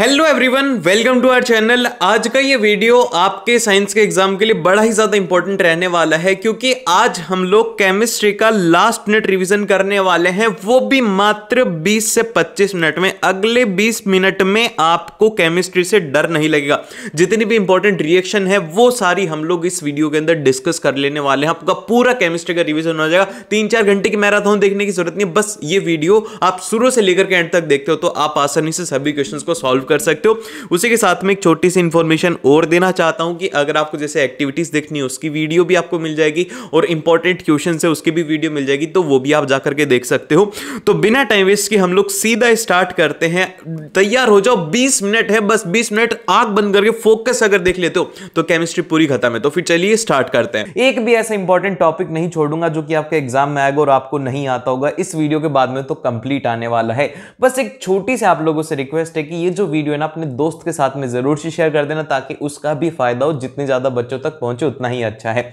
hello everyone welcome to our channel आज का ये वीडियो आपके साइंस के एग्जाम के लिए बड़ा ही ज़्यादा इंपॉर्टेंट रहने वाला है क्योंकि आज हम लोग केमिस्ट्री का लास्ट मिनट रिवीजन करने वाले हैं वो भी मात्र 20 से 25 मिनट में अगले 20 मिनट में आपको केमिस्ट्री से डर नहीं लगेगा जितनी भी इंपॉर्टेंट रिएक्शन है वो सारी हम लोग इस वीडियो के अंदर डिस्कस कर लेने वाले हैं आपका पूरा केमिस्ट्री का रिविजन हो जाएगा तीन चार घंटे की मैराथन देखने की जरूरत नहीं बस ये वीडियो आप शुरू से लेकर के एंड तक देखते हो तो आप आसानी से सभी क्वेश्चन को सॉल्व कर सकते हो उसी के साथ में एक छोटी सी इंफॉर्मेशन और देना चाहता हूँ कि अगर आपको जैसे एक्टिविटीज़ देखनी है उसकी वीडियो भी आपको मिल जाएगी और इंपॉर्टेंट क्वेश्चन है उसकी भी वीडियो मिल जाएगी तो वो भी आप जाकर के देख सकते हो तो बिना टाइम वेस्ट के हम लोग सीधा स्टार्ट करते हैं तैयार हो जाओ बीस मिनट है बस बीस मिनट आग बंद करके फोकस अगर देख लेते हो तो केमिस्ट्री पूरी खत्म है तो फिर चलिए स्टार्ट करते हैं एक भी ऐसा इंपॉर्टेंट टॉपिक नहीं छोड़ूंगा जो कि आपके एग्जाम में आएगा और आपको नहीं आता होगा इस वीडियो के बाद में तो कंप्लीट आने वाला है बस एक छोटी सी आप लोगों से रिक्वेस्ट है कि ये जो वीडियो है ना अपने दोस्त के साथ में ज़रूर से शेयर कर देना ताकि उसका भी फ़ायदा हो जितने ज़्यादा बच्चों तक पहुंचे उतना ही अच्छा है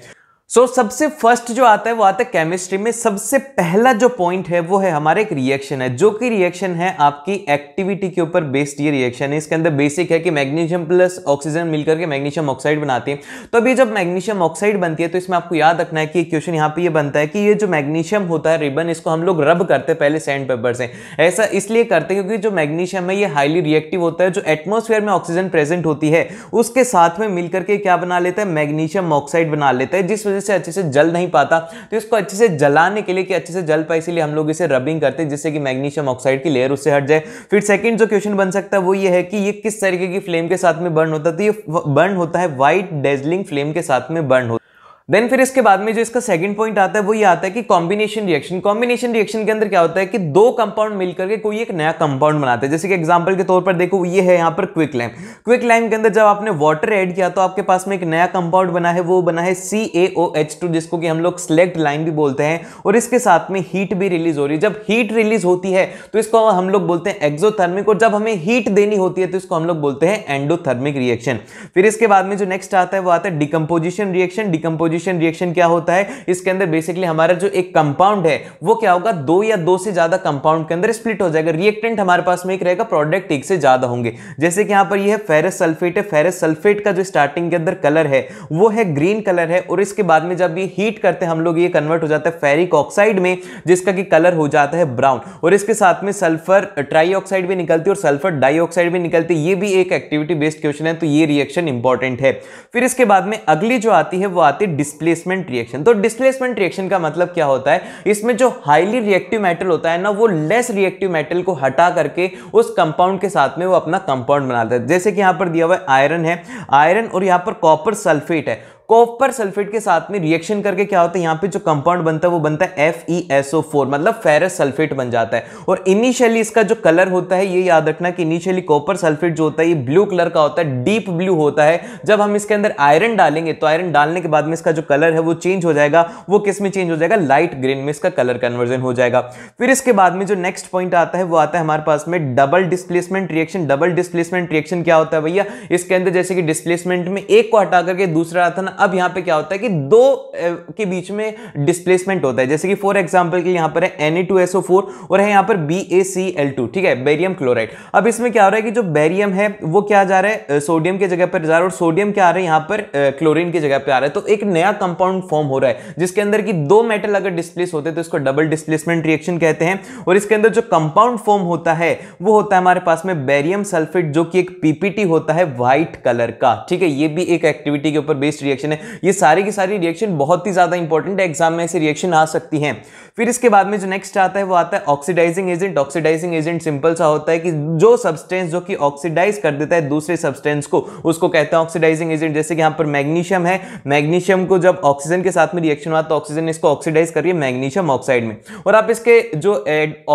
सो so, सबसे फर्स्ट जो आता है वो आता है केमिस्ट्री में सबसे पहला जो पॉइंट है वो है हमारे एक रिएक्शन है जो कि रिएक्शन है आपकी एक्टिविटी के ऊपर बेस्ड ये रिएक्शन है इसके अंदर बेसिक है कि मैग्नीशियम प्लस ऑक्सीजन मिलकर के मैग्नीशियम ऑक्साइड बनाती है तो अभी जब मैग्नीशियम ऑक्साइड बनती है तो इसमें आपको याद रखना है कि क्वेश्चन यहाँ पे यह बनता है कि ये जो मैग्नीशियम होता है रिबन इसको हम लोग रब करते हैं पहले सैंड पेपर से ऐसा इसलिए करते हैं क्योंकि जो मैग्नीशियम है ये हाईली रिएक्टिव होता है जो एटमोसफेयर में ऑक्सीजन प्रेजेंट होती है उसके साथ में मिलकर के क्या बना लेता है मैग्नीशियम ऑक्साइड बना लेता है जिस वजह से अच्छे से जल नहीं पाता तो इसको अच्छे से जलाने के लिए कि अच्छे से जल पाए इसीलिए हम लोग इसे रबिंग करते हैं जिससे कि मैग्नीशियम ऑक्साइड की लेयर उससे हट जाए फिर सेकेंड जो क्वेश्चन बन सकता है वो ये है कि ये किस तरीके की फ्लेम के साथ में बर्न होता है तो ये बर्न होता है व्हाइट डेजलिंग फ्लेम के साथ में बर्न होता है देन फिर इसके बाद में जो इसका सेकंड पॉइंट आता है वो ये आता है कि कॉम्बिनेशन रिएक्शन कॉम्बिनेशन रिएक्शन के अंदर क्या होता है कि दो कंपाउंड मिलकर के कोई एक नया कंपाउंड बनाते हैं जैसे कि एग्जांपल के तौर पर देखो ये है यहाँ पर क्विक लाइम क्विक लाइम के अंदर जब आपने वाटर ऐड किया तो आपके पास में एक नया कंपाउंड बना है वो बना है सी ए ओ एच टू जिसको कि हम लोग सिलेक्ट लाइम भी बोलते हैं और इसके साथ में हीट भी रिलीज हो रही है जब हीट रिलीज होती है तो इसको हम लोग बोलते हैं एक्जोथर्मिक और जब हमें हीट देनी होती है तो इसको हम लोग बोलते हैं एंडोथर्मिक रिएक्शन फिर इसके बाद में जो नेक्स्ट आता है वो आता है decomposition reaction decomposition decomposition reaction क्या होता है इसके अंदर बेसिकली हमारा जो एक कंपाउंड है वो क्या होगा दो या दो से ज्यादा कंपाउंड के अंदर स्प्लिट हो जाएगा रिएक्टेंट हमारे पास में एक रहेगा प्रोडक्ट एक से ज्यादा होंगे जैसे कि यहाँ पर यह फेरस सल्फेट है फेरस सल्फेट का जो स्टार्टिंग के अंदर कलर है वो है ग्रीन कलर है और इसके बाद में जब ये हीट करते हैं हम लोग ये कन्वर्ट हो जाता है फेरिक ऑक्साइड में जिसका कि कलर हो जाता है ब्राउन और इसके साथ में सल्फर ट्राईऑक्साइड भी निकलती है और सल्फर डाईऑक्साइड भी निकलती है ये भी एक एक्टिविटी बेस्ड क्वेश्चन है तो ये रिएक्शन इंपॉर्टेंट है फिर इसके बाद में अगली जो आती है वो आती है डिस्प्लेसमेंट रिएक्शन तो डिस्प्लेसमेंट रिएक्शन का मतलब क्या होता है इसमें जो हाईली रिएक्टिव मेटल होता है ना वो लेस रिएक्टिव मेटल को हटा करके उस कंपाउंड के साथ में वो अपना कंपाउंड बनाता है जैसे कि यहां पर दिया हुआ है आयरन है आयरन और यहां पर कॉपर सल्फेट है कॉपर सल्फेट के साथ में रिएक्शन करके क्या होता है यहाँ पे जो कंपाउंड बनता है वो बनता है F E S O four मतलब फेरस सल्फेट बन जाता है और इनिशियली इसका जो कलर होता है ये याद रखना कि इनिशियली कॉपर सल्फेट जो होता है ये ब्लू कलर का होता है डीप ब्लू होता है जब हम इसके अंदर आयरन डालेंगे तो आयरन डालने के बाद में इसका जो कलर है वो चेंज हो जाएगा वो किस में चेंज हो जाएगा लाइट ग्रीन में इसका कलर कन्वर्जन हो जाएगा फिर इसके बाद में जो नेक्स्ट पॉइंट आता है वो आता है हमारे पास में double displacement reaction double displacement reaction क्या होता है भैया इसके अंदर जैसे कि डिस्प्लेसमेंट में एक को हटा करके दूसरा आता है ना अब यहां पे क्या होता है कि दो के बीच में डिस्प्लेसमेंट होता है जैसे कि फॉर एग्जांपल के यहां पर है Na2SO4 और है यहां पर BaCl2 ठीक है बेरियम क्लोराइड अब इसमें क्या हो रहा है कि जो बेरियम है वो क्या जा रहा है सोडियम की जगह पर जा रहा है और सोडियम क्या आ रहा है यहां पर क्लोरीन की जगह पर आ रहा है तो एक नया कंपाउंड फॉर्म हो रहा है जिसके अंदर की दो मेटल अगर डिस्प्लेस होते तो इसको डबल डिस्प्लेसमेंट रिएक्शन कहते हैं और इसके अंदर जो कंपाउंड फॉर्म होता है वो होता है हमारे पास में बेरियम सल्फेट जो कि एक पीपीटी होता है व्हाइट कलर का ठीक है ये भी एक एक्टिविटी के ऊपर बेस्ड रिएक्शन रिएक्शन है ये सारी की सारी रिएक्शन बहुत ही ज़्यादा इंपॉर्टेंट है एग्जाम में ऐसे रिएक्शन आ सकती हैं फिर इसके बाद में जो नेक्स्ट आता है वो आता है oxidising agent oxidising agent simple सा होता है कि जो सब्सटेंस जो कि ऑक्सीडाइज कर देता है दूसरे सब्सटेंस को उसको कहते हैं ऑक्सीडाइजिंग एजेंट जैसे कि यहाँ पर मैग्नीशियम है मैग्नीशियम को जब ऑक्सीजन के साथ में रिएक्शन हुआ तो ऑक्सीजन इसको ऑक्सीडाइज करिए मैग्नीशियम ऑक्साइड में और आप इसके जो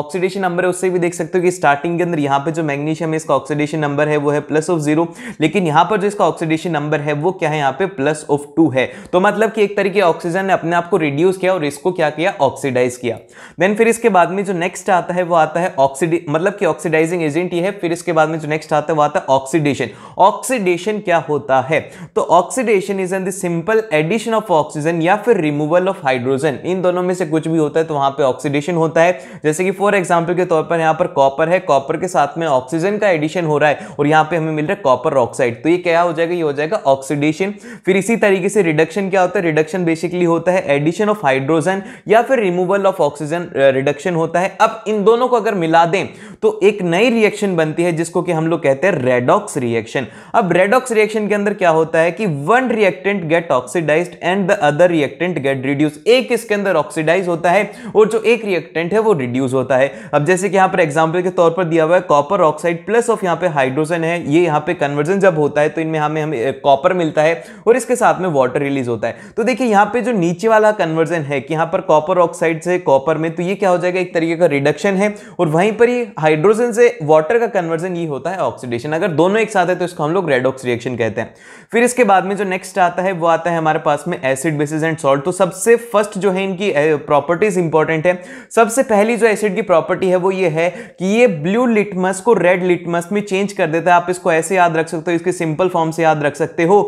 ऑक्सीडेशन नंबर है उससे भी देख सकते हो कि स्टार्टिंग के अंदर यहाँ पर जो मैग्नीशियम है इसका ऑक्सीडेशन नंबर है वो है प्लस ऑफ जीरो लेकिन यहाँ पर जो इसका ऑक्सीडेशन नंबर है वो क्या है यहाँ पे प्लस ऑफ टू है तो मतलब कि एक तरीके ऑक्सीजन ने अपने आप को रिड्यूस किया और इसको क्या किया ऑक्सीडाइज ऑक्सीडाइज किया देन फिर इसके बाद में जो नेक्स्ट आता है वो आता है ऑक्सीडी मतलब कि ऑक्सीडाइजिंग एजेंट ये है फिर इसके बाद में जो नेक्स्ट आता है वो आता है ऑक्सीडेशन ऑक्सीडेशन क्या होता है तो oxidation is an the simple addition of oxygen या फिर रिमूवल ऑफ हाइड्रोजन इन दोनों में से कुछ भी होता है तो वहां पर ऑक्सीडेशन होता है जैसे कि फॉर एग्जाम्पल के तौर पर यहाँ पर कॉपर है कॉपर के साथ में ऑक्सीजन का एडिशन हो रहा है और यहाँ पे हमें मिल रहा है कॉपर ऑक्साइड तो ये क्या हो जाएगा ये हो जाएगा ऑक्सीडेशन फिर इसी तरीके से रिडक्शन क्या होता है रिडक्शन बेसिकली होता है एडिशन ऑफ हाइड्रोजन या फिर removal removal of oxygen reduction होता है अब इन दोनों को अगर मिला दें तो एक नई रिएक्शन बनती है जिसको कि हम लोग कहते हैं रेडॉक्स रिएक्शन अब रेडॉक्स रिएक्शन के अंदर क्या होता है कि one reactant get oxidise and the other reactant get reduce एक इसके अंदर ऑक्सीडाइज होता है और जो एक रिएक्टेंट है वो रिड्यूस होता है अब जैसे कि यहाँ पर एग्जाम्पल के तौर पर दिया हुआ है कॉपर ऑक्साइड प्लस ऑफ यहाँ पे हाइड्रोजन है ये यहाँ पे कन्वर्जन जब होता है तो इनमें हमें हमें कॉपर मिलता है और इसके साथ में वाटर रिलीज होता है तो देखिए यहाँ पे जो नीचे वाला कन्वर्जन है कि यहाँ पर कॉपर ऑक्साइड से कॉपर में तो ये क्या हो जाएगा एक तरीके का रिडक्शन है और वहीं पर ही हाइड्रोजन से वाटर का कन्वर्जन ये होता है ऑक्सीडेशन अगर दोनों एक साथ है तो इसको हम लोग रेडॉक्स रिएक्शन कहते हैं फिर इसके बाद में जो नेक्स्ट आता है वो आता है हमारे पास में एसिड बेसिस एंड सॉल्ट तो सबसे फर्स्ट जो है इनकी प्रॉपर्टीज इंपॉर्टेंट है सबसे पहली जो एसिड की प्रॉपर्टी है वो ये है कि ये ब्लू लिटमस को रेड लिटमस में चेंज कर देता है आप इसको ऐसे याद रख सकते हो इसके सिंपल फॉर्म से याद रख सकते हो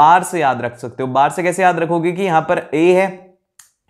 बार से याद रख सकते हो बार से कैसे याद रखोगे कि यहां पर ए है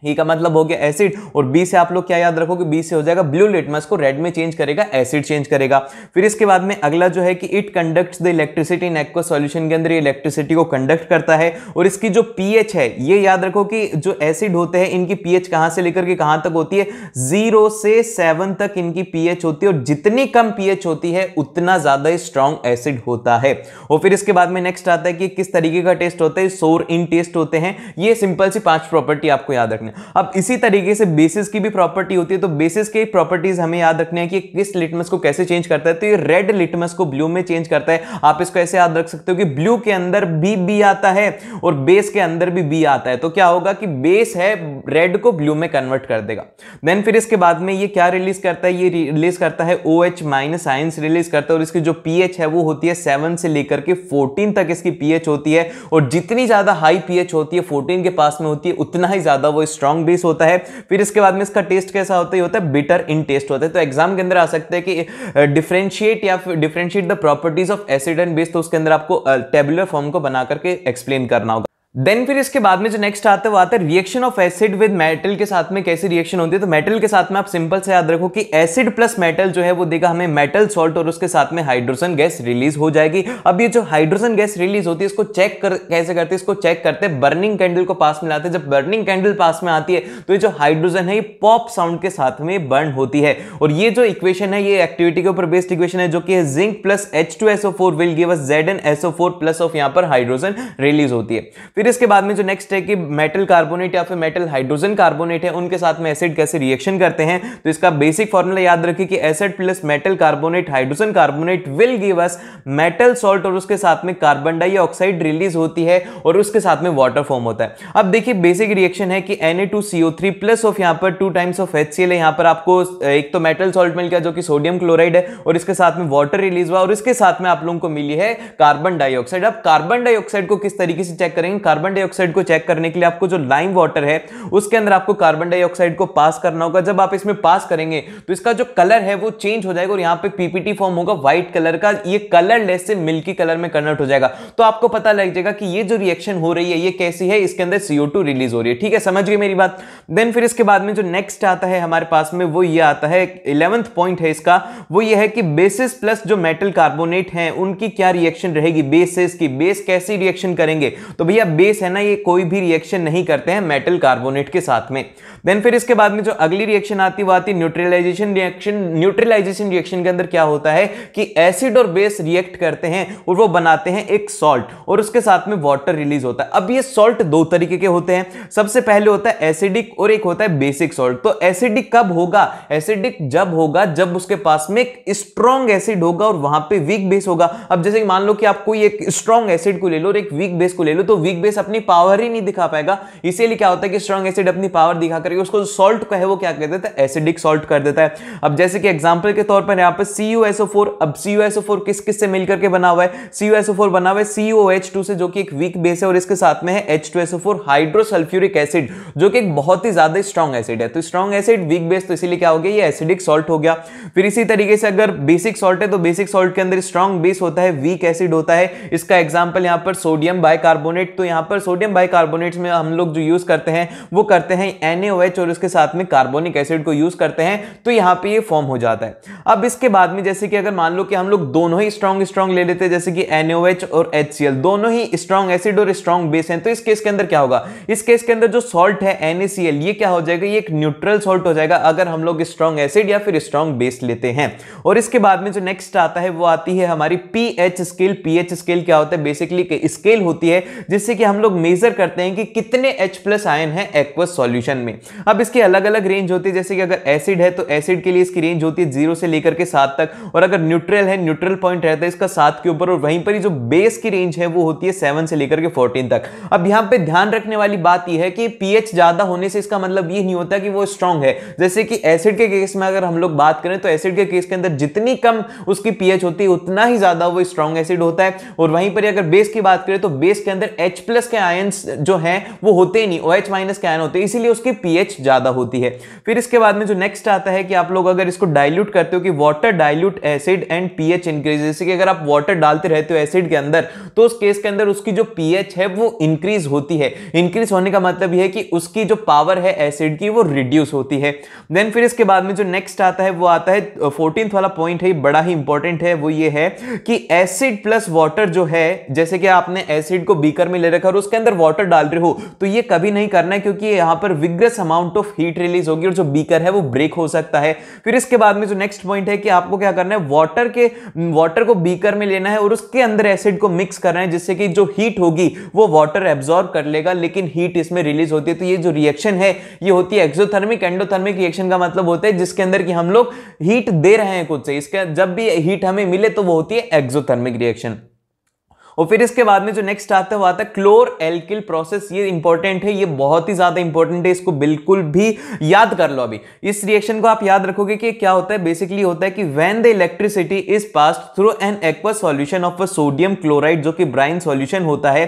ही का मतलब हो गया एसिड और बी से आप लोग क्या याद रखोगे बी से हो जाएगा ब्लू लिटमस को रेड में चेंज करेगा एसिड चेंज करेगा फिर इसके बाद में अगला जो है कि it conducts the electricity in aqua solution के अंदर ये इलेक्ट्रिसिटी को कंडक्ट करता है और इसकी जो पीएच है ये याद रखो कि जो एसिड होते हैं इनकी पीएच कहां से लेकर के कहां तक होती है जीरो से सेवन तक इनकी पीएच होती है और जितनी कम पीएच होती है उतना ज्यादा स्ट्रॉन्ग एसिड होता है और फिर इसके बाद में नेक्स्ट आता है कि किस तरीके का टेस्ट होता है सोर इन टेस्ट होते हैं ये सिंपल सी पांच प्रॉपर्टी आपको याद रखना अब इसी तरीके से बेसिस की भी प्रॉपर्टी होती है तो बेसिस के प्रॉपर्टीज हमें याद रखने हैं कि किस लिटमस को कैसे चेंज करता है तो ये रेड लिटमस को ब्लू में चेंज करता है आप इसको ऐसे याद रख सकते हो कि ब्लू के अंदर बी बी आता है और बेस के अंदर भी बी आता है तो क्या होगा कि बेस है रेड को ब्लू में कन्वर्ट कर देगा देन फिर इसके बाद में ये क्या रिलीज करता है ये रिलीज करता है O H minus ions release करता है और इसकी जो पीएच है वो होती है सेवन से लेकर के फोर्टीन तक इसकी पीएच होती है और जितनी ज्यादा हाई पीएच होती है फोर्टीन के पास में होती है उतना ही ज्यादा वो स्ट्रॉन्ग स्ट्रॉन्ग बेस होता है फिर इसके बाद में इसका टेस्ट कैसा होता है होता है बिटर इन टेस्ट होता है तो एग्जाम के अंदर आ सकते हैं कि डिफ्रेंशिएट या फिर differentiate the properties of acid and base तो उसके अंदर आपको टेबुलर फॉर्म को बना करके एक्सप्लेन करना होगा देन फिर इसके बाद में जो नेक्स्ट आता है वो आता है reaction of acid with metal के साथ में कैसी रिएक्शन होती है तो मेटल के साथ में आप सिंपल से याद रखो कि एसिड प्लस मेटल जो है वो देगा हमें मेटल सॉल्ट और उसके साथ में हाइड्रोजन गैस रिलीज हो जाएगी अब ये जो हाइड्रोजन गैस रिलीज होती है इसको चेक कर कैसे करते हैं इसको चेक करते हैं बर्निंग कैंडल को पास में लाते हैं जब बर्निंग कैंडल पास में आती है तो ये जो हाइड्रोजन है ये पॉप साउंड के साथ में बर्न होती है और ये जो इक्वेशन है ये एक्टिविटी के ऊपर बेस्ड इक्वेशन है जो कि zinc plus H two SO four will give us Z N SO four plus of यहाँ पर हाइड्रोजन रिलीज होती है फिर फिर इसके बाद में जो नेक्स्ट है कि मेटल कार्बोनेट या फिर मेटल हाइड्रोजन कार्बोनेट है उनके साथ में एसिड कैसे रिएक्शन करते हैं तो इसका बेसिक फॉर्मूला याद रखिए कि acid plus metal carbonate hydrogen carbonate will give us metal salt और उसके साथ में कार्बन डाइऑक्साइड रिलीज होती है और उसके साथ में वाटर फॉर्म होता है अब देखिए बेसिक रिएक्शन है कि एन प्लस ऑफ यहाँ पर टू टाइम्स ऑफ एच है यहाँ पर आपको एक तो मेटल सॉल्ट मिल गया जो कि सोडियम क्लोराइड है और इसके साथ में वाटर रिलीज हुआ और इसके साथ में आप लोगों को मिली है कार्बन डाइऑक्साइड अब कार्बन डाइऑक्साइड को किस तरीके से चेक करेंगे कार्बन डाइऑक्साइड को चेक करने के लिए आपको जो लाइम वाटर है उसके अंदर आपको कार्बन डाइऑक्साइड को पास करना होगा जब आप इसमें पास करेंगे तो इसका जो कलर है वो चेंज हो जाएगा और यहाँ पे पीपीटी फॉर्म होगा व्हाइट कलर का ये कलरलेस से मिल्की कलर में कन्वर्ट हो जाएगा तो आपको पता लग जाएगा कि ये जो रिएक्शन हो रही है ये कैसी है इसके अंदर सीओ रिलीज हो रही है ठीक है समझ गए मेरी बात देन फिर इसके बाद में जो नेक्स्ट आता है हमारे पास में वो ये आता है इलेवंथ पॉइंट है इसका वो ये है कि बेसिस प्लस जो मेटल कार्बोनेट है उनकी क्या रिएक्शन रहेगी बेसिस की बेस कैसी रिएक्शन करेंगे तो भैया बेस है ना ये कोई भी रिएक्शन नहीं करते हैं मेटल कार्बोनेट के साथ में देन फिर इसके बाद में जो अगली रिएक्शन आती है वो आती है न्यूट्रलाइजेशन रिएक्शन न्यूट्रलाइजेशन रिएक्शन के अंदर क्या होता है कि एसिड और बेस रिएक्ट करते हैं और वो बनाते हैं एक सॉल्ट और उसके साथ में वाटर रिलीज होता है अब ये सॉल्ट दो तरीके के होते हैं सबसे पहले होता है एसिडिक और एक होता है बेसिक सॉल्ट तो एसिडिक कब होगा एसिडिक जब होगा जब उसके पास में एक स्ट्रॉन्ग एसिड होगा और वहां पे वीक बेस होगा अब जैसे मान लो कि आप कोई एक स्ट्रॉन्ग एसिड को ले लो और एक वीक बेस को ले लो तो वीक बेस अपनी पावर ही नहीं दिखा पाएगा इसीलिए क्या होता है कि स्ट्रॉन्ग एसिड अपनी पावर दिखाकर करेगी उसको सॉल्ट को है वो क्या कर देता है एसिडिक सॉल्ट कर देता है अब जैसे कि एग्जाम्पल के तौर पर यहाँ पर सी यू एसओ फोर अब सी यू एसओ फोर किस किस से मिलकर के बना हुआ है सी यू एसओ फोर बना हुआ है सी यू एच टू से जो कि एक वीक बेस है और इसके साथ में है H two SO four hydrosulphuric acid जो कि एक बहुत ही ज्यादा स्ट्रॉन्ग एसिड है तो स्ट्रॉन्ग एसिड वीक बेस तो इसीलिए क्या हो गया ये एसिडिक सॉल्ट हो गया फिर इसी तरीके से अगर बेसिक सॉल्ट है तो बेसिक सॉल्ट के अंदर स्ट्रॉन्ग बेस होता है वीक एसिड होता है इसका एग्जाम्पल यहाँ पर सोडियम बाइकार्बोनेट तो यहाँ पर सोडियम बाइकार्बोनेट में हम लोग जो यूज करते हैं वो करते हैं एनएओ OH और उसके साथ में कार्बोनिक एसिड को यूज करते हैं तो यहाँ पे ये फॉर्म हो जाता है अब इसके बाद में जैसे कि अगर मान लो कि हम लोग दोनों ही स्ट्रॉन्ग स्ट्रॉन्ग ले लेते हैं जैसे कि NaOH और HCl दोनों ही स्ट्रॉन्ग एसिड और स्ट्रॉन्ग बेस हैं तो इस केस के अंदर क्या होगा इस केस के अंदर जो सॉल्ट है NaCl ये क्या हो जाएगा ये एक न्यूट्रल सॉल्ट हो जाएगा अगर हम लोग स्ट्रॉन्ग एसिड या फिर स्ट्रॉन्ग बेस लेते हैं और इसके बाद में जो नेक्स्ट आता है वो आती है हमारी पीएच स्केल पीएच स्केल क्या होता है बेसिकली स्केल होती है जिससे कि हम लोग मेजर करते हैं कि कितने एच प्लस आयन है एक्वस सॉल्यूशन में अब इसकी अलग अलग रेंज होती है जैसे कि अगर एसिड है तो एसिड के लिए इसकी रेंज होती है जीरो से लेकर के सात तक और अगर न्यूट्रल है न्यूट्रल पॉइंट रहता है इसका सात के ऊपर और वहीं पर ही जो बेस की रेंज है वो होती है सेवन से लेकर के फोर्टीन तक अब यहाँ पे ध्यान रखने वाली बात यह है कि पीएच ज्यादा होने से इसका मतलब ये नहीं होता कि वो स्ट्रांग है जैसे कि एसिड के केस में अगर हम लोग बात करें तो एसिड के केस के अंदर जितनी कम उसकी पीएच होती है उतना ही ज्यादा वो स्ट्रांग एसिड होता है और वहीं पर अगर बेस की बात करें तो बेस के अंदर एच प्लस के आयन जो है वो होते ही नहीं ओ एच माइनस के आयन होते इसीलिए उसकी पीएच पीएच ज़्यादा होती है फिर इसके बाद में जो नेक्स्ट आता है कि आप लोग अगर इसको डाइल्यूट करते हो कि water dilute acid and pH increase जैसे कि अगर आप वाटर डालते रहते हो एसिड के अंदर तो उस केस के अंदर उसकी जो पीएच है वो इंक्रीज होती है इंक्रीज होने का मतलब यह है कि उसकी जो पावर है एसिड की वो रिड्यूस होती है देन फिर इसके बाद में जो नेक्स्ट आता है वो आता है फोर्टीन वाला पॉइंट है बड़ा ही इंपॉर्टेंट है वो ये है कि एसिड प्लस वाटर जो है जैसे कि आपने एसिड को बीकर में ले रखा और उसके अंदर वाटर डाल रहे हो तो ये कभी नहीं करना है क्योंकि यहां पर विग्रह अमाउंट ऑफ हीट रिलीज होगी और जो बीकर है वो ब्रेक हो सकता है फिर इसके बाद में जो नेक्स्ट पॉइंट है कि आपको क्या करना है वाटर के वाटर mm, को बीकर में लेना है और उसके अंदर एसिड को मिक्स करना है जिससे कि जो हीट होगी वो वाटर एब्जॉर्ब कर लेगा लेकिन हीट इसमें रिलीज होती है तो ये जो रिएक्शन है ये होती है एक्सोथर्मिक एंडोथर्मिक रिएक्शन का मतलब होता है जिसके अंदर कि हम लोग हीट दे रहे हैं खुद से इसका जब भी हीट हमें मिले तो वो होती है एक्सोथर्मिक रिएक्शन और फिर इसके बाद में जो नेक्स्ट आता है वो आता है क्लोर एल्किल प्रोसेस ये इंपॉर्टेंट है ये बहुत ही ज्यादा इंपॉर्टेंट है इसको बिल्कुल भी याद कर लो अभी इस रिएक्शन को आप याद रखोगे कि क्या होता है बेसिकली होता है कि when the electricity is pass through an aqueous solution of a sodium chloride जो कि ब्राइन सोल्यूशन होता है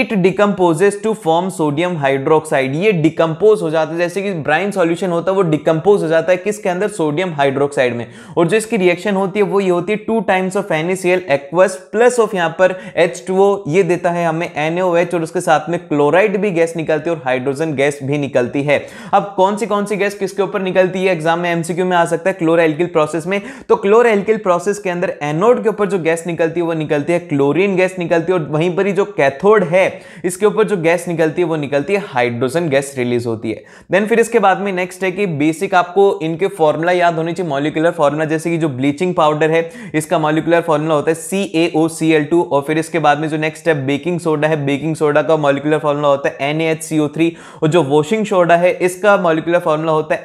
it decomposes to form sodium hydroxide ये डिकम्पोज हो जाता है जैसे कि ब्राइन सोल्यूशन होता है वो डिकम्पोज हो जाता है किसके अंदर सोडियम हाइड्रोक्साइड में और जो इसकी रिएक्शन होती है वो ये होती है टू टाइम्स ऑफ एनिसियल एक्वस प्लस ऑफ यहाँ पर एच एच टू ओ ये देता है हमें एन और उसके साथ में क्लोराइड भी गैस निकलती है और हाइड्रोजन गैस भी निकलती है अब कौन सी कौन सी गैस किसके ऊपर निकलती है एग्जाम में एमसीक्यू में आ सकता है क्लोर एल्किल प्रोसेस में तो क्लोर एल्किल प्रोसेस के अंदर एनोड के ऊपर जो गैस निकलती है वो निकलती है क्लोरीन गैस निकलती है और वहीं पर ही जो कैथोड है इसके ऊपर जो गैस निकलती है वो निकलती है हाइड्रोजन गैस रिलीज होती है देन फिर इसके बाद में नेक्स्ट है कि बेसिक आपको इनके फॉर्मुला याद होने चाहिए मॉलिकुलर फॉर्मुला जैसे कि जो ब्लीचिंग पाउडर है इसका मॉलिकुलर फॉर्मुला होता है सी और फिर इसके बाद में जो नेक्स्ट स्टेप बेकिंग सोडा है बेकिंग सोडा का मॉलिकुलर फॉर्मूला होता है NaHCO3 और जो वॉशिंग सोडा है इसका मॉलिकुलर फॉर्मूला होता है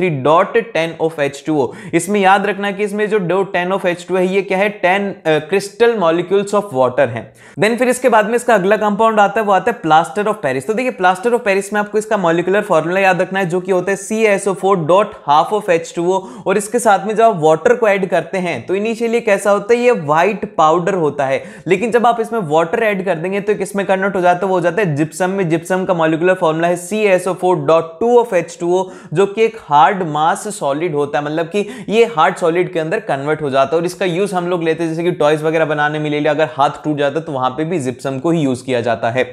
N dot ten of H इसमें याद रखना कि इसमें जो डो टेन ऑफ एच है ये क्या है ten crystal molecules of water है देन फिर इसके बाद में इसका अगला कंपाउंड आता है वो आता है प्लास्टर ऑफ पेरिस तो देखिए प्लास्टर ऑफ पेरिस में आपको इसका मॉलिकुलर फॉर्मूला याद रखना है जो कि होता है C S O four dot half of H two O और इसके साथ में जब आप वाटर को ऐड करते हैं तो इनिशियली कैसा होता है ये व्हाइट पाउडर होता है लेकिन लेकिन जब आप इसमें वाटर ऐड कर देंगे तो किसमें कन्वर्ट हो जाता है वो हो जाता है जिप्सम में जिप्सम का मॉलिकुलर फॉर्मूला है C S O four dot two of H two O जो कि एक हार्ड मास सॉलिड होता है मतलब कि ये हार्ड सॉलिड के अंदर कन्वर्ट हो जाता है और इसका यूज हम लोग लेते हैं जैसे कि टॉयज वगैरह बनाने में ले लिया अगर हाथ टूट जाता है तो वहां पर भी जिप्सम को ही यूज किया जाता है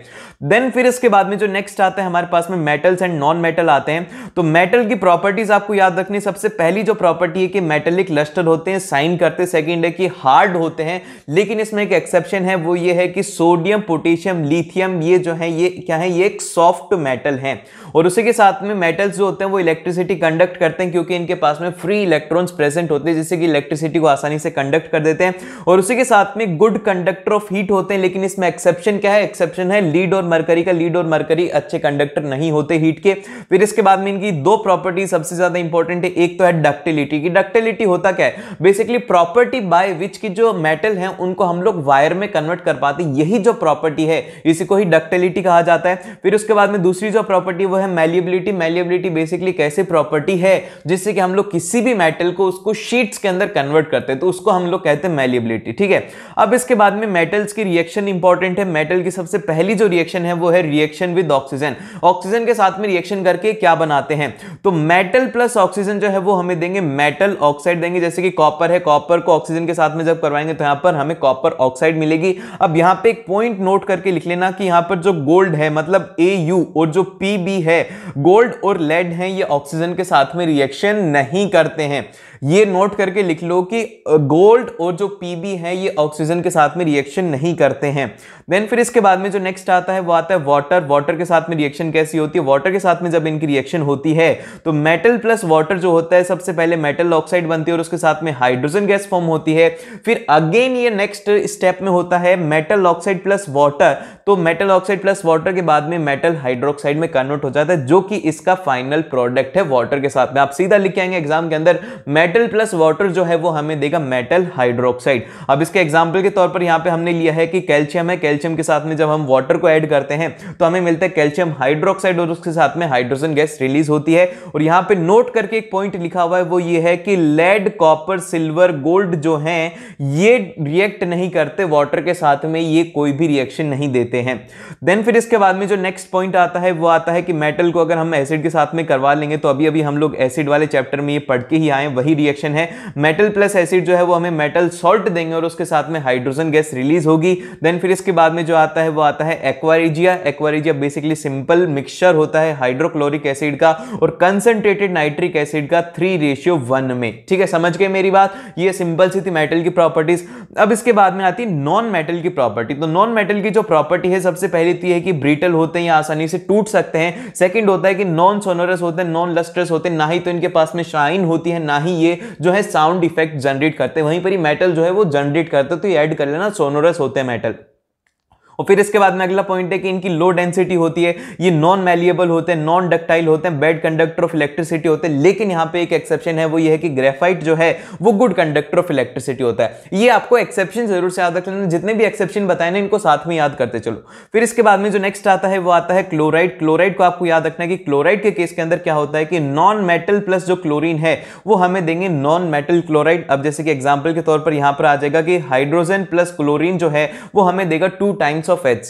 देन फिर इसके बाद में जो नेक्स्ट आता है हमारे पास में मेटल्स एंड नॉन मेटल आते हैं तो मेटल की प्रॉपर्टीज आपको याद रखनी सबसे पहली जो प्रॉपर्टी है कि मेटलिक लस्टर होते हैं साइन करते सेकेंड है कि हार्ड होते हैं लेकिन इसमें एक एक्सेप्शन क्वेश्चन है वो ये है कि सोडियम पोटेशियम लिथियम ये जो है ये क्या है ये एक सॉफ्ट मेटल है और उसी के साथ में मेटल्स जो होते हैं वो इलेक्ट्रिसिटी कंडक्ट करते हैं क्योंकि इनके पास में फ्री इलेक्ट्रॉन्स प्रेजेंट होते हैं जिससे कि इलेक्ट्रिसिटी को आसानी से कंडक्ट कर देते हैं और उसी के साथ में गुड कंडक्टर ऑफ हीट होते हैं लेकिन इसमें एक्सेप्शन क्या है एक्सेप्शन है लीड और मरकरी का लीड और मरकरी अच्छे कंडक्टर नहीं होते हीट के फिर इसके बाद में इनकी दो प्रॉपर्टी सबसे ज्यादा इंपॉर्टेंट है एक तो है डक्टिलिटी की डक्टिलिटी होता क्या है बेसिकली प्रॉपर्टी बाय विच की जो मेटल है उनको हम लोग वायर में में कन्वर्ट कर पाते यही जो प्रॉपर्टी है इसी को ही डक्टेलिटी कहा जाता है फिर उसके बाद में दूसरी जो प्रॉपर्टी वो है मेलिएबिलिटी मेलिएबिलिटी बेसिकली कैसी प्रॉपर्टी है जिससे कि हम लोग किसी भी मेटल को उसको शीट्स के अंदर कन्वर्ट करते हैं तो उसको हम लोग कहते हैं मेलिएबिलिटी ठीक है अब इसके बाद में मेटल्स की रिएक्शन इंपॉर्टेंट है मेटल की सबसे पहली जो रिएक्शन है वो है रिएक्शन विद ऑक्सीजन ऑक्सीजन के साथ में रिएक्शन करके क्या बनाते हैं तो मेटल प्लस ऑक्सीजन जो है वो हमें देंगे मेटल ऑक्साइड देंगे जैसे कि कॉपर है कॉपर को ऑक्सीजन के साथ में जब करवाएंगे तो यहां पर हमें कॉपर ऑक्साइड मिलेगी मिलेगी अब यहां पे एक पॉइंट नोट करके लिख लेना कि यहां पर जो गोल्ड है मतलब ए यू और जो पी बी है गोल्ड और लेड है ये ऑक्सीजन के साथ में रिएक्शन नहीं करते हैं ये नोट करके लिख लो कि गोल्ड और जो पीबी है ये ऑक्सीजन के साथ में रिएक्शन नहीं करते हैं देन फिर इसके बाद में जो नेक्स्ट आता है वो आता है वाटर वाटर के साथ में रिएक्शन कैसी होती है वाटर के साथ में जब इनकी रिएक्शन होती है तो मेटल प्लस वाटर जो होता है सबसे पहले मेटल ऑक्साइड बनती है और उसके साथ में हाइड्रोजन गैस फॉर्म होती है फिर अगेन ये नेक्स्ट स्टेप में होता है मेटल ऑक्साइड प्लस वाटर तो मेटल ऑक्साइड प्लस वाटर के बाद में मेटल हाइड्रोक्साइड में कन्वर्ट हो जाता है जो कि इसका फाइनल प्रोडक्ट है वाटर के साथ में आप सीधा लिख के आएंगे एग्जाम के अंदर मेटल मेटल प्लस वाटर जो है वो हमें देगा मेटल हाइड्रोक्साइड अब इसके एग्जाम्पल के तौर पर यहाँ पे हमने लिया है कि कैल्शियम है कैल्शियम के साथ में जब हम वाटर को ऐड करते हैं तो हमें मिलता है कैल्शियम हाइड्रोक्साइड और उसके साथ में हाइड्रोजन गैस रिलीज होती है और यहाँ पे नोट करके एक पॉइंट लिखा हुआ है वो ये है कि लेड कॉपर सिल्वर गोल्ड जो है ये रिएक्ट नहीं करते वाटर के साथ में ये कोई भी रिएक्शन नहीं देते हैं देन फिर इसके बाद में जो नेक्स्ट पॉइंट आता है वो आता है कि मेटल को अगर हम एसिड के साथ में करवा लेंगे तो अभी अभी हम लोग एसिड वाले चैप्टर में ये पढ़ के ही आए वही रिएक्शन है मेटल प्लस एसिड जो है वो हमें मेटल सॉल्ट देंगे और उसके साथ में हाइड्रोजन गैस रिलीज होगी देन फिर इसके बाद में जो आता है वो आता है aqua regia aqua regia basically simple mixture होता है हाइड्रोक्लोरिक एसिड का और कंसनट्रेटेड नाइट्रिक एसिड का थ्री रेशियो वन में ठीक है समझ गए मेरी बात ये सिंपल सी थी मेटल की प्रॉपर्टीज अब इसके बाद में आती है नॉन मेटल की प्रॉपर्टी तो नॉन मेटल की जो प्रॉपर्टी है सबसे पहले तो यह है कि ब्रिटल होते हैं या आसानी से टूट सकते हैं सेकंड होता है कि नॉन सोनोरस होते हैं नॉन लस्ट्रस होते हैं ना ही तो इनके पास में शाइन होती है ना ही ये ये जो है साउंड इफेक्ट जनरेट करते हैं वहीं पर ही मेटल जो है वो जनरेट करते तो ये ऐड कर लेना सोनोरस होते हैं मेटल और फिर इसके बाद में अगला पॉइंट है कि इनकी लो डेंसिटी होती है ये नॉन मैलिएबल होते हैं नॉन डक्टाइल होते हैं बैड कंडक्टर ऑफ इलेक्ट्रिसिटी होते हैं लेकिन यहाँ पे एक एक्सेप्शन है वो ये है कि ग्रेफाइट जो है वो गुड कंडक्टर ऑफ इलेक्ट्रिसिटी होता है ये आपको एक्सेप्शन जरूर से याद रख लेना जितने भी एक्सेप्शन बताए ना इनको साथ में याद करते चलो फिर इसके बाद में जो नेक्स्ट आता है वो आता है क्लोराइड क्लोराइड को आपको याद रखना है कि क्लोराइड के केस के अंदर क्या होता है कि नॉन मेटल प्लस जो क्लोरीन है वो हमें देंगे नॉन मेटल क्लोराइड अब जैसे कि एग्जाम्पल के तौर पर यहाँ पर आ जाएगा कि हाइड्रोजन प्लस क्लोरीन जो है वो हमें देगा टू टाइम्स ऑफ एच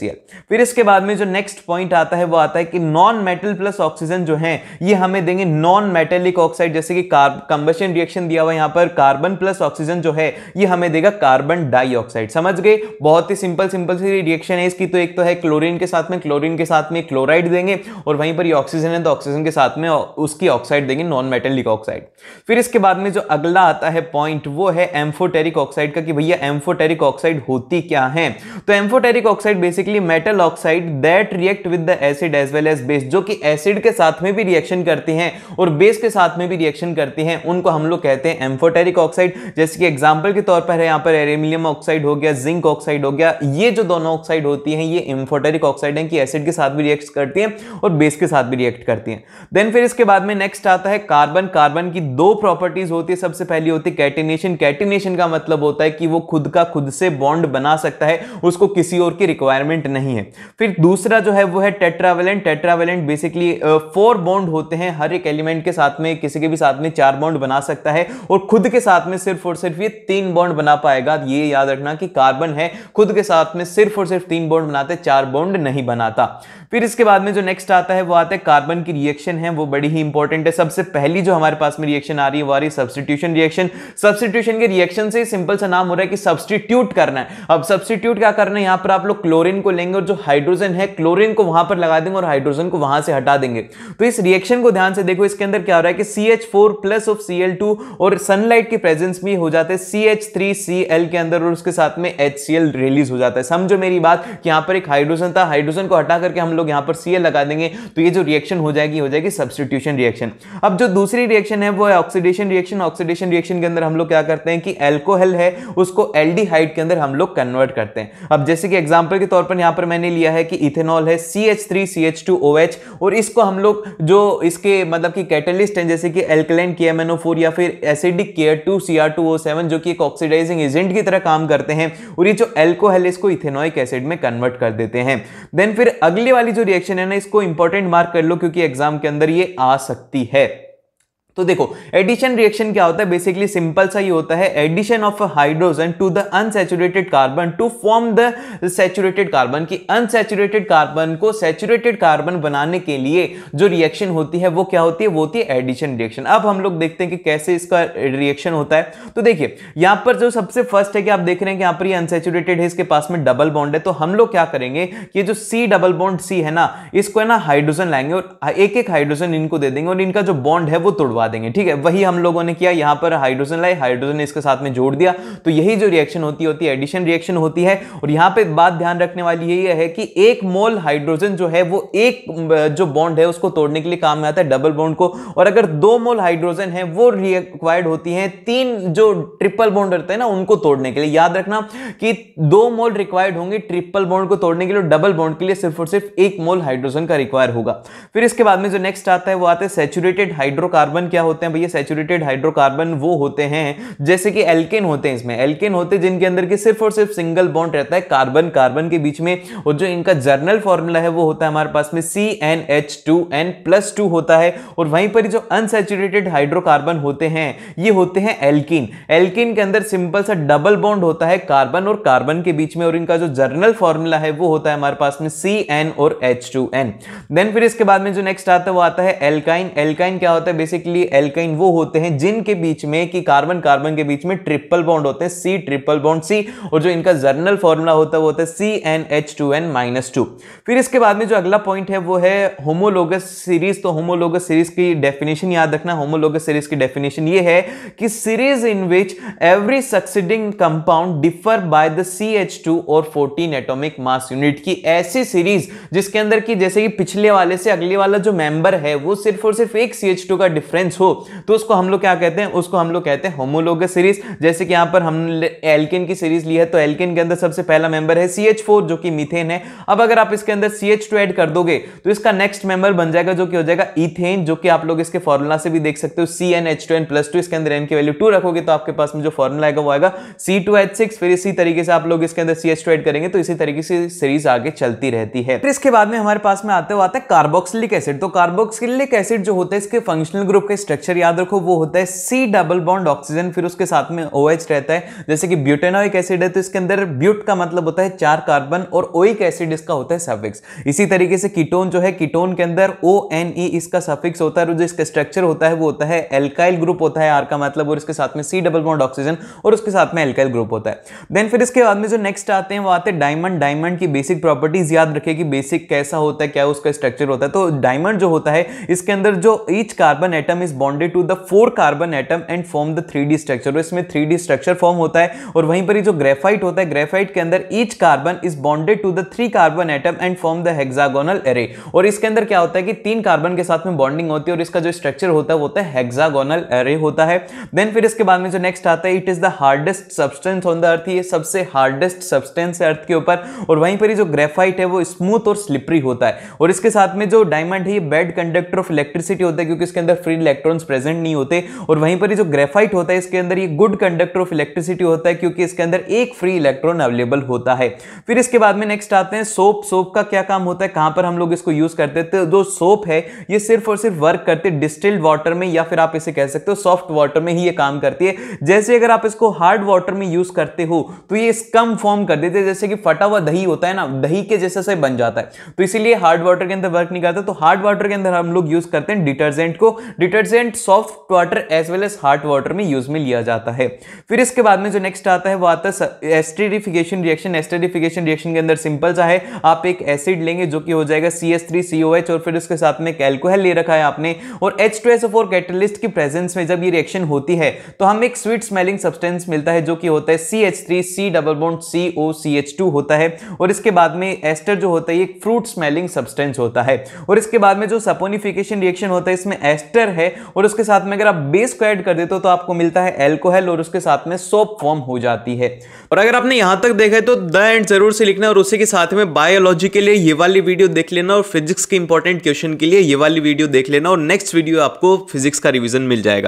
फिर इसके बाद में जो नेक्स्ट पॉइंट आता है वो आता है कि नॉन मेटल प्लस ऑक्सीजन जो है ये हमें देंगे नॉन मेटेलिक ऑक्साइड जैसे कि कंबेशन रिएक्शन दिया हुआ यहाँ पर कार्बन प्लस ऑक्सीजन जो है ये हमें देगा कार्बन डाइऑक्साइड समझ गए बहुत ही सिंपल सिंपल सी रिएक्शन है इसकी तो एक तो है क्लोरिन के साथ में क्लोरिन के साथ में क्लोराइड देंगे और वहीं पर ये ऑक्सीजन है तो ऑक्सीजन के साथ में उसकी ऑक्साइड देंगे नॉन मेटेलिक ऑक्साइड फिर इसके बाद में जो अगला आता है पॉइंट वो है एम्फोटेरिक ऑक्साइड का कि भैया एम्फोटेरिक ऑक्साइड होती क्या है तो amphoteric oxide oxide basically metal oxide that react with the acid as well as base जो कि एसिड के साथ में भी रिएक्शन करती हैं और बेस के साथ में भी रिएक्शन करती हैं उनको हम लोग कहते हैं एम्फोटेरिक ऑक्साइड जैसे कि एग्जाम्पल के तौर पर है यहाँ पर एरेमिलियम ऑक्साइड हो गया जिंक ऑक्साइड हो गया ये जो दोनों ऑक्साइड होती हैं ये एम्फोटेरिक ऑक्साइड है कि एसिड के साथ भी रिएक्ट करती हैं और बेस के साथ भी रिएक्ट करती हैं देन फिर इसके बाद में नेक्स्ट आता है कार्बन कार्बन की दो प्रॉपर्टीज होती है सबसे पहली होती है कैटिनेशन कैटिनेशन का मतलब होता है कि वो खुद का खुद से बॉन्ड बना सकता है उसको किसी और की रिक्वायरमेंट नहीं है फिर दूसरा जो है वो है tetravalent tetravalent basically four bond होते हैं हर एक एलिमेंट के साथ में किसी के भी साथ में चार बॉन्ड बना सकता है और खुद के साथ में सिर्फ और सिर्फ ये तीन बॉन्ड बना पाएगा ये याद रखना कि कार्बन है खुद के साथ में सिर्फ और सिर्फ तीन बॉन्ड बनाते चार बॉन्ड नहीं बनाता फिर इसके बाद में जो नेक्स्ट आता है वो आता है कार्बन की रिएक्शन है वो बड़ी ही इंपॉर्टेंट है सबसे पहली जो हमारे पास में रिएक्शन आ रही है वो आ रही है सब्सटीट्यूशन रिएक्शन सब्सटीट्यूशन के रिएक्शन से सिंपल सा नाम हो रहा है कि सब्सटीट्यूट करना है अब सब्सटीट्यूट क्या करना है यहाँ पर आप लोग क्लोरीन को लेंगे और जो हाइड्रोजन है क्लोरीन को वहां पर लगा देंगे और हाइड्रोजन को वहां से हटा देंगे तो इस रिएक्शन को ध्यान से देखो इसके अंदर क्या हो रहा है कि C H four plus of C L two और सनलाइट की प्रेजेंस भी हो जाते हैं C H three C L के अंदर और उसके साथ में एच सी एल रिलीज हो जाता है समझो मेरी बात कि यहां पर एक हाइड्रोजन था हाइड्रोजन को हटा करके हम लोग यहां पर सी एल लगा देंगे तो ये जो रिएक्शन हो जाएगी हो जाएगी सब्सटीट्यूशन रिएक्शन अब जो दूसरी रिएक्शन है वो है ऑक्सीडेशन रिएक्शन ऑक्सीडेशन रिएक्शन के अंदर हम लोग क्या करते हैं कि एल्कोहल है उसको एल्डिहाइड के अंदर हम लोग कन्वर्ट करते हैं अब जैसे कि एग्जाम्पल एग्जाम्पल के तौर पर यहाँ पर मैंने लिया है कि इथेनॉल है C H three C H two O H और इसको हम लोग जो इसके मतलब कि कैटलिस्ट हैं जैसे कि एल्कलाइन के एम एन ओ फोर या फिर acidic care two C R two O seven जो कि एक ऑक्सीडाइजिंग एजेंट की तरह काम करते हैं और ये जो एल्कोहल इसको इथेनॉइक एसिड में कन्वर्ट कर देते हैं देन फिर अगली वाली जो रिएक्शन है ना इसको इंपॉर्टेंट मार्क कर लो क्योंकि एग्जाम के अंदर ये आ सकती है तो देखो एडिशन रिएक्शन क्या होता है बेसिकली सिंपल सा ही होता है addition of hydrogen to the unsaturated carbon to form the saturated carbon की अनसेचुरेटेड कार्बन को सेचुरेटेड कार्बन बनाने के लिए जो रिएक्शन होती है वो क्या होती है वो होती है एडिशन रिएक्शन अब हम लोग देखते हैं कि कैसे इसका रिएक्शन होता है तो देखिए यहां पर जो सबसे फर्स्ट है कि आप देख रहे हैं कि यहां पर अनसेचुरेटेड है इसके पास में डबल बॉन्ड है तो हम लोग क्या करेंगे कि जो सी डबल बॉन्ड सी है ना इसको है ना हाइड्रोजन लाएंगे और एक एक हाइड्रोजन इनको दे देंगे और इनका जो बॉन्ड है वो तोड़वा लगा देंगे ठीक है वही हम लोगों ने किया यहाँ पर हाइड्रोजन लाए हाइड्रोजन ने इसके साथ में जोड़ दिया तो यही जो रिएक्शन होती होती है एडिशन रिएक्शन होती है और यहाँ पर बात ध्यान रखने वाली यही है कि एक मोल हाइड्रोजन जो है वो एक जो बॉन्ड है उसको तोड़ने के लिए काम में आता है डबल बॉन्ड को और अगर दो मोल हाइड्रोजन है वो रिक्वायर्ड होती है तीन जो ट्रिपल बॉन्ड रहते हैं ना उनको तोड़ने के लिए याद रखना कि दो मोल रिक्वायर्ड होंगे ट्रिपल बॉन्ड को तोड़ने के लिए डबल बॉन्ड के लिए सिर्फ और सिर्फ एक मोल हाइड्रोजन का रिक्वायर होगा फिर इसके बाद में जो नेक्स्ट आता है वो आता है सेचुरेटेड हाइड्रोकार्बन के क्या होते हैं भैया सेचुरेटेड हाइड्रोकार्बन वो होते हैं जैसे कि एल्केन होते हैं इसमें एल्केन होते हैं जिनके अंदर के सिर्फ और सिर्फ सिंगल बॉन्ड रहता है कार्बन कार्बन के बीच में और जो इनका जर्नल फॉर्मूला है वो होता है हमारे पास में C N H two N plus two होता है और वहीं पर जो अनसेचुरेटेड हाइड्रोकार्बन होते हैं ये होते हैं एल्किन एल्किन के अंदर सिंपल सा डबल बॉन्ड होता है कार्बन और कार्बन के बीच में और इनका जो जर्नल फॉर्मूला है वो होता है हमारे पास में सी एन और एच टू एन देन फिर इसके बाद में जो नेक्स्ट आता है वो आता है एल्काइन एल्काइन क्या होता है बेसिकली बेसिकली एल्काइन वो होते हैं जिनके बीच में कि कार्बन कार्बन के बीच में ट्रिपल बॉन्ड होते हैं सी ट्रिपल बॉन्ड सी और जो इनका जर्नल फॉर्मूला होता है वो होता है C N H two N minus two फिर इसके बाद में जो अगला पॉइंट है वो है होमोलोगस सीरीज तो होमोलोगस सीरीज की डेफिनेशन याद रखना होमोलोगस सीरीज की डेफिनेशन ये है कि series in which every succeeding compound differ by the C H two और फोर्टीन एटोमिक मास यूनिट की ऐसी सीरीज जिसके अंदर की जैसे कि पिछले वाले से अगले वाला जो मेंबर है वो सिर्फ और सिर्फ एक सी एच टू का डिफरेंस डिफरेंस हो तो उसको हम लोग क्या कहते हैं उसको हम लोग कहते हैं होमोलोग सीरीज जैसे कि यहाँ पर हम एल्किन की सीरीज ली है तो एल्किन के अंदर सबसे पहला मेंबर है सी जो कि मिथेन है अब अगर आप इसके अंदर सी ऐड कर दोगे तो इसका नेक्स्ट मेंबर बन जाएगा जो कि हो जाएगा इथेन जो कि आप लोग इसके फॉर्मूला से भी देख सकते हो C N H two N plus two इसके अंदर एन की वैल्यू टू रखोगे तो आपके पास में जो फॉर्मूला आएगा वो आएगा सी टू एच सिक्स फिर इसी तरीके से आप लोग इसके अंदर सी एच टू एड करेंगे तो इसी तरीके से सीरीज आगे चलती रहती है फिर इसके बाद में हमारे पास में आते हुए कार्बोक्सिलिक एसिड तो कार्बोक्सिलिक एसिड जो होता है इसके फंक्शनल ग्रुप के स्ट्रक्चर याद रखो वो होता है सी डबल बॉन्ड ऑक्सीजन फिर उसके साथ में ओ OH रहता है जैसे कि ब्यूटेनोइक एसिड है तो इसके अंदर ब्यूट का मतलब होता है चार कार्बन और ओइक एसिड इसका होता है सफिक्स इसी तरीके से कीटोन जो है कीटोन के अंदर ओ एन ई इसका सफिक्स होता है और जो इसका स्ट्रक्चर होता है वो होता है एल्काइल ग्रुप होता है आर का मतलब और इसके साथ में सी डबल बॉन्ड ऑक्सीजन और उसके साथ में एल्काइल ग्रुप होता है देन फिर इसके बाद में जो नेक्स्ट आते हैं वो आते हैं डायमंड डायमंड की बेसिक प्रॉपर्टीज याद रखे कि बेसिक कैसा होता है क्या उसका स्ट्रक्चर होता है तो डायमंड जो होता है इसके अंदर जो each carbon atom is bonded to the four carbon atom and form the three D structure इसमें थ्री डी स्ट्रक्चर फॉर्म होता है और वहीं पर जो ग्रेफाइट होता है ग्रेफाइट के अंदर each carbon is bonded to the three carbon atom and form the hexagonal array और इसके अंदर क्या होता है कि तीन कार्बन के साथ में बॉन्डिंग होती है और इसका जो स्ट्रक्चर होता है वो होता है हेक्सागोनल एरे होता है देन फिर इसके बाद में जो नेक्स्ट आता है it is the hardest substance on the earth ये सबसे हार्डेस्ट सब्सटेंस है अर्थ के ऊपर और वहीं पर जो ग्रेफाइट है वो स्मूथ और स्लिपरी होता है और इसके साथ में जो डायमंड है ये बेड कंडक्टर ऑफ इलेक्ट्रिसिटी होता है क्योंकि इसके अंदर फ्री इलेक्ट्रॉन्स प्रेजेंट नहीं होते और वहीं पर ये जो ग्रेफाइट होता है इसके अंदर ये गुड कंडक्टर ऑफ इलेक्ट्रिसिटी होता है क्योंकि इसके अंदर एक फ्री इलेक्ट्रॉन अवेलेबल होता है फिर इसके बाद में नेक्स्ट आते हैं सोप सोप का क्या काम होता है कहां पर हम लोग इसको यूज करते हैं तो जो सोप है ये सिर्फ और सिर्फ वर्क करते डिस्टिल्ड वाटर में या फिर आप इसे कह सकते हो सॉफ्ट वाटर में ही ये काम करती है जैसे अगर आप इसको हार्ड वाटर में यूज करते हो तो ये स्कम फॉर्म कर देते जैसे कि फटा हुआ दही होता है ना दही के जैसे से बन जाता है तो इसीलिए हार्ड वाटर के अंदर वर्क नहीं करता तो हार्ड वाटर के अंदर हम लोग यूज करते हैं डिटर्जेंट को detergent detergent soft water as well as hard water में यूज में लिया जाता है फिर इसके बाद में जो नेक्स्ट आता है वो आता है एस्टेडिफिकेशन रिएक्शन एस्टेडिफिकेशन रिएक्शन के अंदर सिंपल सा है आप एक एसिड लेंगे जो कि हो जाएगा C S three C O H और फिर उसके साथ में कैल्कोहल ले रखा है आपने और H two S O four catalyst की प्रेजेंस में जब ये रिएक्शन होती है तो हम एक स्वीट स्मेलिंग सब्सटेंस मिलता है जो कि होता है C H three C double bond C O C H two होता है और इसके बाद में एस्टर जो होता है ये फ्रूट स्मेलिंग सब्सटेंस होता है और इसके बाद में जो सपोनिफिकेशन रिएक्शन होता है इसमें एस्टर है और उसके साथ में अगर आप बेस को ऐड कर देते हो तो आपको मिलता है एल्कोहल और उसके साथ में सोप फॉर्म हो जाती है और अगर आपने यहां तक देखा है तो द एंड जरूर से लिखना और उसी के साथ में बायोलॉजी के लिए ये वाली वीडियो देख लेना और फिजिक्स के इंपॉर्टेंट क्वेश्चन के लिए ये वाली वीडियो देख लेना और नेक्स्ट वीडियो आपको फिजिक्स का रिविजन मिल जाएगा